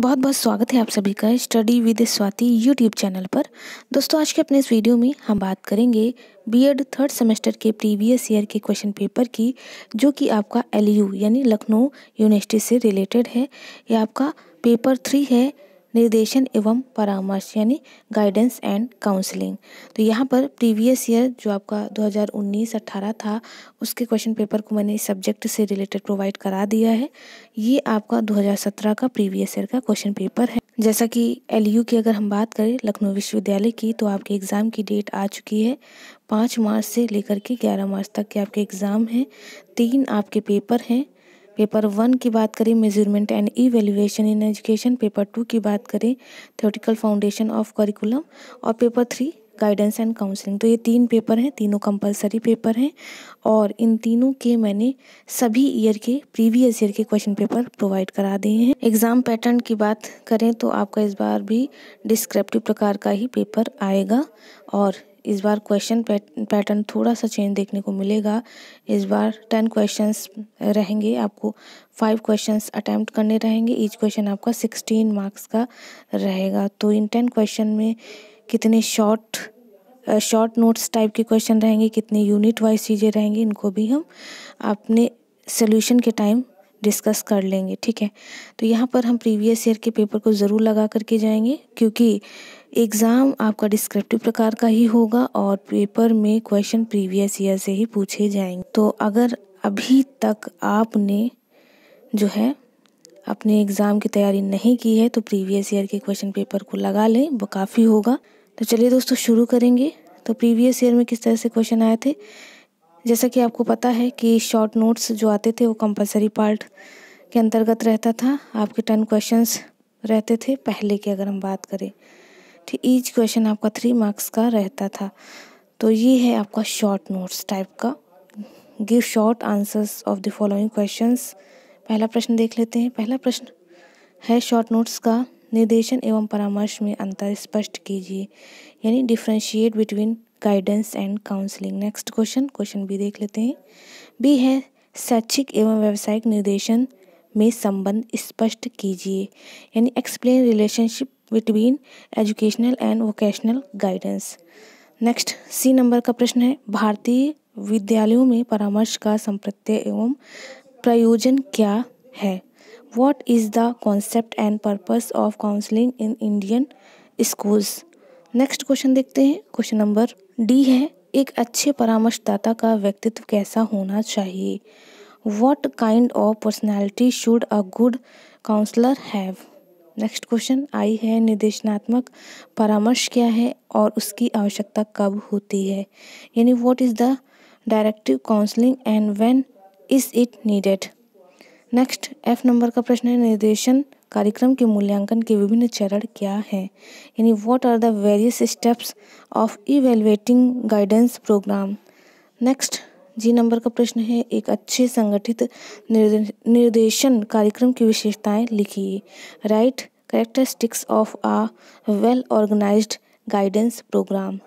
बहुत बहुत स्वागत है आप सभी का study with Swati YouTube channel पर दोस्तों आज के अपने इस वीडियो में हम बात करेंगे बीएड थर्ड सेमेस्टर के प्रीवियस ईयर के क्वेश्चन पेपर की जो कि आपका एलयू यानी लखनऊ यूनिवर्सिटी से रिलेटेड है ये आपका पेपर थ्री है निर्देशन एवं परामर्श यानी गाइडेंस एंड काउंसलिंग तो यहाँ पर प्रीवियस ईयर जो आपका 2019-18 था उसके क्वेश्चन पेपर को मैंने सब्जेक्ट से रिलेटेड प्रोवाइड करा दिया है ये आपका 2017 का प्रीवियस ईयर का क्वेश्चन पेपर है जैसा कि एल की अगर हम बात करें लखनऊ विश्वविद्यालय की तो आपके एग्ज़ाम की डेट आ चुकी है पाँच मार्च से लेकर के ग्यारह मार्च तक के आपके एग्ज़ाम हैं तीन आपके पेपर हैं पेपर वन की बात करें measurement and evaluation in education paper two की बात करें थ्योरेटिकल फाउंडेशन ऑफ करिकुलम और paper three guidance and counselling तो ये तीन पेपर हैं तीनों कंपलसरी पेपर हैं और इन तीनों के मैंने सभी ईयर के प्रीवियस ईयर के क्वेश्चन पेपर प्रोवाइड करा दिए हैं एग्ज़ाम पैटर्न की बात करें तो आपका इस बार भी डिस्क्रिप्टिव प्रकार का ही पेपर आएगा और इस बार क्वेश्चन पैटर्न थोड़ा सा चेंज देखने को मिलेगा इस बार टेन क्वेश्चंस रहेंगे आपको फाइव क्वेश्चंस अटैम्प्ट करने रहेंगे ईच क्वेश्चन आपका सिक्सटीन मार्क्स का रहेगा तो इन टेन क्वेश्चन में कितने शॉर्ट शॉर्ट नोट्स टाइप के क्वेश्चन रहेंगे कितने यूनिट वाइज चीज़ें रहेंगी इनको भी हम अपने सोल्यूशन के टाइम डिस्कस कर लेंगे ठीक है तो यहाँ पर हम प्रीवियस ईयर के पेपर को ज़रूर लगा करके जाएंगे क्योंकि एग्ज़ाम आपका डिस्क्रिप्टिव प्रकार का ही होगा और पेपर में क्वेश्चन प्रीवियस ईयर से ही पूछे जाएंगे तो अगर अभी तक आपने जो है अपने एग्ज़ाम की तैयारी नहीं की है तो प्रीवियस ईयर के क्वेश्चन पेपर को लगा लें वो काफ़ी होगा तो चलिए दोस्तों शुरू करेंगे तो प्रीवियस ईयर में किस तरह से क्वेश्चन आए थे जैसा कि आपको पता है कि शॉर्ट नोट्स जो आते थे वो कंपलसरी पार्ट के अंतर्गत रहता था आपके टेन क्वेश्चंस रहते थे पहले की अगर हम बात करें ठीक ईच क्वेश्चन आपका थ्री मार्क्स का रहता था तो ये है आपका शॉर्ट नोट्स टाइप का give short answers of the following questions पहला प्रश्न देख लेते हैं पहला प्रश्न है शॉर्ट नोट्स का निर्देशन एवं परामर्श में अंतर स्पष्ट कीजिए यानी differentiate between guidance and counselling next question question भी देख लेते हैं बी है शैक्षिक एवं व्यावसायिक निर्देशन में संबंध स्पष्ट कीजिए यानी explain relationship between educational and vocational guidance next C number का प्रश्न है भारतीय विद्यालयों में परामर्श का संप्रत्य एवं प्रयोजन क्या है what is the concept and purpose of counselling in Indian schools next question देखते हैं क्वेश्चन नंबर डी है एक अच्छे परामर्शदाता का व्यक्तित्व कैसा होना चाहिए what kind of personality should a good counsellor have next question आई है निर्देशनात्मक परामर्श क्या है और उसकी आवश्यकता कब होती है यानी what is the directive counselling and when is it needed next F number का प्रश्न है निर्देशन कार्यक्रम के मूल्यांकन के विभिन्न चरण क्या हैं यानी what are the various steps of evaluating guidance programme next G number का प्रश्न है एक अच्छे संगठित निर्देशन कार्यक्रम की विशेषताएं लिखिए write characteristics of a well organised guidance programme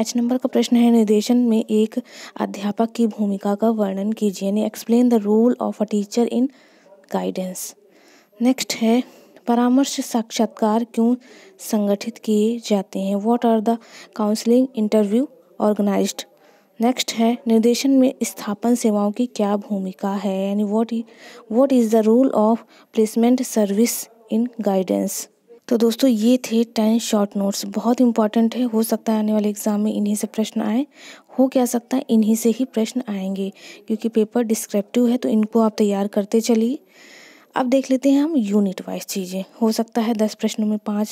H number का प्रश्न है निर्देशन में एक अध्यापक की भूमिका का वर्णन कीजिए यानी explain the role of a teacher in guidance next है परामर्श साक्षात्कार क्यों संगठित किए जाते हैं what are the counselling interview organised next है निर्देशन में स्थापन सेवाओं की क्या भूमिका है यानी what what is the role of placement service in guidance तो दोस्तों ये थे टेन शॉर्ट नोट्स बहुत इंपॉर्टेंट है हो सकता है आने वाले एग्जाम में इन्हीं से प्रश्न आए हो क्या सकता है इन्हीं से ही प्रश्न आएंगे क्योंकि पेपर डिस्क्रिप्टिव है तो इनको आप तैयार करते चलिए अब देख लेते हैं हम यूनिट वाइज चीज़ें हो सकता है दस प्रश्नों में पाँच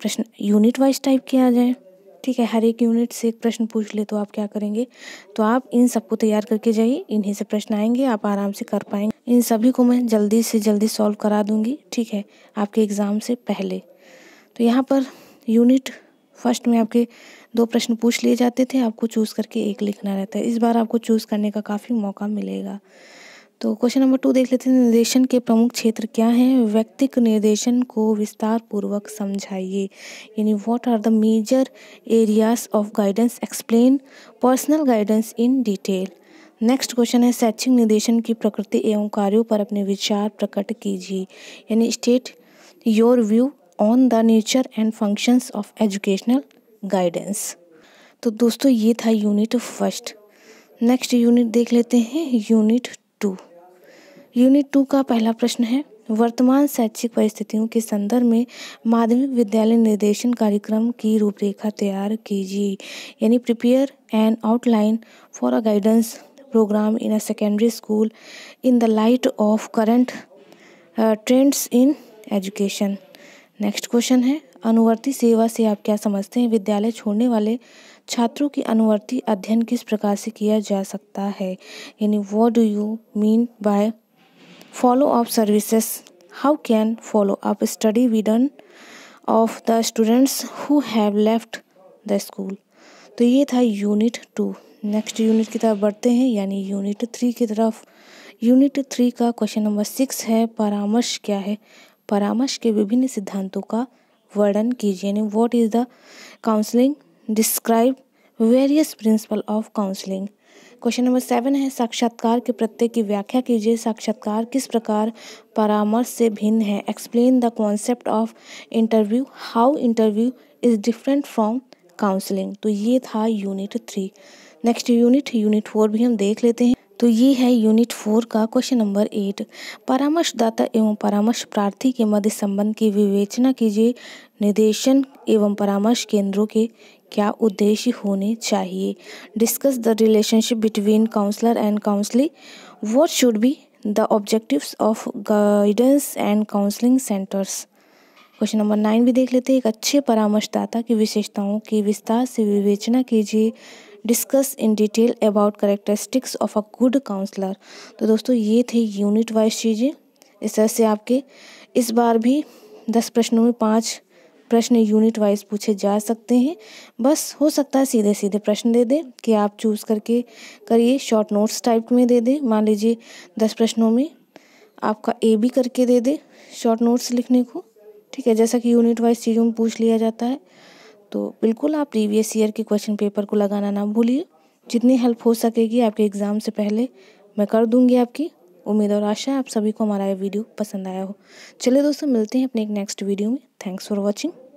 प्रश्न यूनिट वाइज टाइप के आ जाएँ ठीक है हर एक यूनिट से एक प्रश्न पूछ ले तो आप क्या करेंगे तो आप इन सबको तैयार करके जाइए इन्हीं से प्रश्न आएंगे आप आराम से कर पाएंगे इन सभी को मैं जल्दी से जल्दी सॉल्व करा दूंगी ठीक है आपके एग्ज़ाम से पहले तो यहाँ पर यूनिट फर्स्ट में आपके दो प्रश्न पूछ लिए जाते थे आपको चूज़ करके एक लिखना रहता है इस बार आपको चूज़ करने का काफ़ी मौका मिलेगा तो क्वेश्चन नंबर टू देख लेते हैं निर्देशन के प्रमुख क्षेत्र क्या हैं व्यक्तिक निर्देशन को विस्तार पूर्वक समझाइए यानी what are the major areas of guidance explain personal guidance in detail next question है शैक्षिक निर्देशन की प्रकृति एवं कार्यों पर अपने विचार प्रकट कीजिए यानी state your view on the nature and functions of educational guidance तो दोस्तों ये था यूनिट फर्स्ट नेक्स्ट यूनिट देख लेते हैं यूनिट टू यूनिट टू का पहला प्रश्न है वर्तमान शैक्षिक परिस्थितियों के संदर्भ में माध्यमिक विद्यालय निर्देशन कार्यक्रम की रूपरेखा तैयार कीजिए यानी prepare an outline for a guidance programme in a secondary school in the light of current trends in education next question है अनुवर्ती सेवा से आप क्या समझते हैं विद्यालय छोड़ने वाले छात्रों की अनुवर्ती अध्ययन किस प्रकार से किया जा सकता है यानी what do you mean by follow up services how can follow up study be done of the students who have left the school तो ये था यूनिट टू नेक्स्ट यूनिट की तरफ बढ़ते हैं यानी यूनिट थ्री की तरफ यूनिट थ्री का क्वेश्चन नंबर सिक्स है परामर्श क्या है परामर्श के विभिन्न सिद्धांतों का वर्णन कीजिए यानी what is the counselling describe various principal of counselling question number seven है साक्षात्कार के प्रत्यय की व्याख्या कीजिए साक्षात्कार किस प्रकार परामर्श से भिन्न है explain the concept of interview how interview is different from counselling तो ये था unit three next unit unit four भी हम देख लेते हैं तो ये है यूनिट फोर का क्वेश्चन नंबर एट परामर्शदाता एवं परामर्श प्रार्थी के मध्य संबंध की विवेचना कीजिए निर्देशन एवं परामर्श केंद्रों के क्या उद्देश्य होने चाहिए discuss the relationship between counsellor and counselling what should be the objectives of guidance and counselling centres question number nine भी देख लेते हैं एक अच्छे परामर्शदाता की विशेषताओं की विस्तार से विवेचना कीजिए discuss in detail about characteristics of a good counsellor तो दोस्तों ये थे यूनिट वाइज चीज़ें इस तरह से आपके इस बार भी दस प्रश्नों में पाँच प्रश्न यूनिट वाइज पूछे जा सकते हैं बस हो सकता है सीधे सीधे प्रश्न दे दें कि आप चूज़ करके करिए शॉर्ट नोट्स टाइप में दे दें मान लीजिए दस प्रश्नों में आपका ए बी करके दे दे शॉर्ट नोट्स लिखने को ठीक है जैसा कि यूनिट वाइज चीज़ों में पूछ लिया जाता है तो बिल्कुल आप प्रीवियस ईयर के क्वेश्चन पेपर को लगाना ना भूलिए जितनी हेल्प हो सकेगी आपके एग्ज़ाम से पहले मैं कर दूंगी आपकी उम्मीद और आशा है आप सभी को हमारा ये वीडियो पसंद आया हो चलिए दोस्तों मिलते हैं अपने एक नेक्स्ट वीडियो में थैंक्स फॉर वॉचिंग